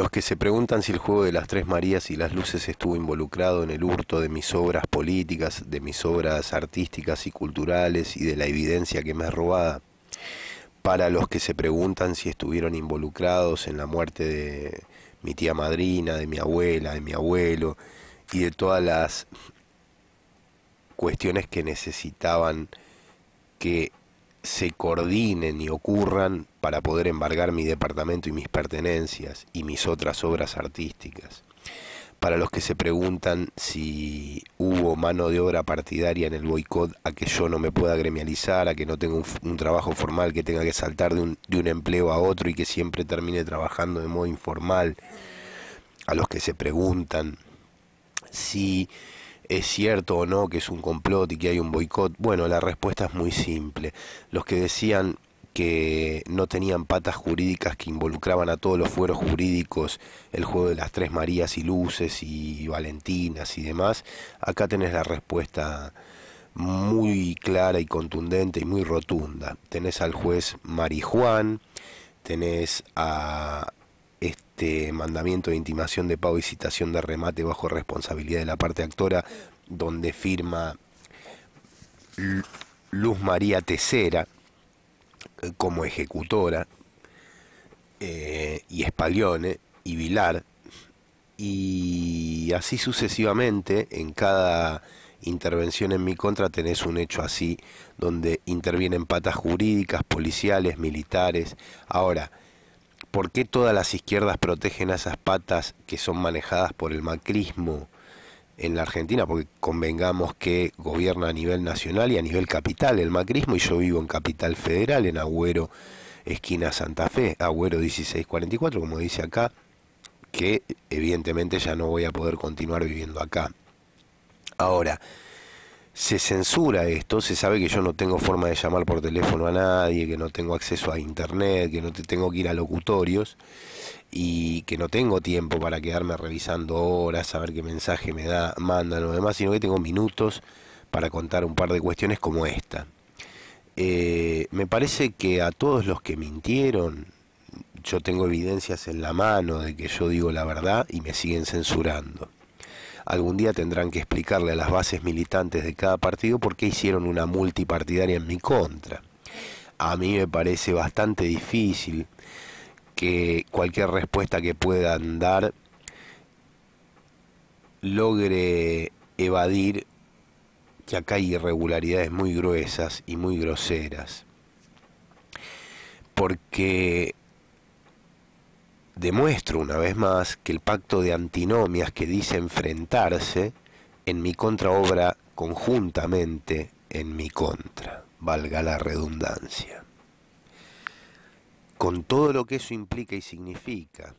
Los que se preguntan si el juego de las Tres Marías y las Luces estuvo involucrado en el hurto de mis obras políticas, de mis obras artísticas y culturales y de la evidencia que me es robada. Para los que se preguntan si estuvieron involucrados en la muerte de mi tía madrina, de mi abuela, de mi abuelo y de todas las cuestiones que necesitaban que se coordinen y ocurran para poder embargar mi departamento y mis pertenencias y mis otras obras artísticas. Para los que se preguntan si hubo mano de obra partidaria en el boicot a que yo no me pueda gremializar, a que no tenga un, trabajo formal, que tenga que saltar de un empleo a otro y que siempre termine trabajando de modo informal, a los que se preguntan si es cierto o no que es un complot y que hay un boicot? Bueno, la respuesta es muy simple. Los que decían que no tenían patas jurídicas que involucraban a todos los fueros jurídicos, el juego de las tres Marías y luces y Valentinas y demás, acá tenés la respuesta muy clara y contundente y muy rotunda. Tenés al juez Marijuán, tenés a este mandamiento de intimación de pago y citación de remate bajo responsabilidad de la parte actora, donde firma Luz María Tecera eh, como ejecutora, eh, y Espalione, y Vilar, y así sucesivamente en cada intervención en mi contra tenés un hecho así, donde intervienen patas jurídicas, policiales, militares. Ahora, ¿Por qué todas las izquierdas protegen a esas patas que son manejadas por el macrismo en la Argentina? Porque convengamos que gobierna a nivel nacional y a nivel capital el macrismo, y yo vivo en Capital Federal, en Agüero, esquina Santa Fe, Agüero 1644, como dice acá, que evidentemente ya no voy a poder continuar viviendo acá. Ahora, se censura esto, se sabe que yo no tengo forma de llamar por teléfono a nadie, que no tengo acceso a internet, que no tengo que ir a locutorios y que no tengo tiempo para quedarme revisando horas, a qué mensaje me da, mandan o demás, sino que tengo minutos para contar un par de cuestiones como esta. Eh, me parece que a todos los que mintieron, yo tengo evidencias en la mano de que yo digo la verdad y me siguen censurando algún día tendrán que explicarle a las bases militantes de cada partido por qué hicieron una multipartidaria en mi contra. A mí me parece bastante difícil que cualquier respuesta que puedan dar logre evadir que acá hay irregularidades muy gruesas y muy groseras. Porque demuestro una vez más que el pacto de antinomias que dice enfrentarse en mi contra obra conjuntamente en mi contra, valga la redundancia. Con todo lo que eso implica y significa,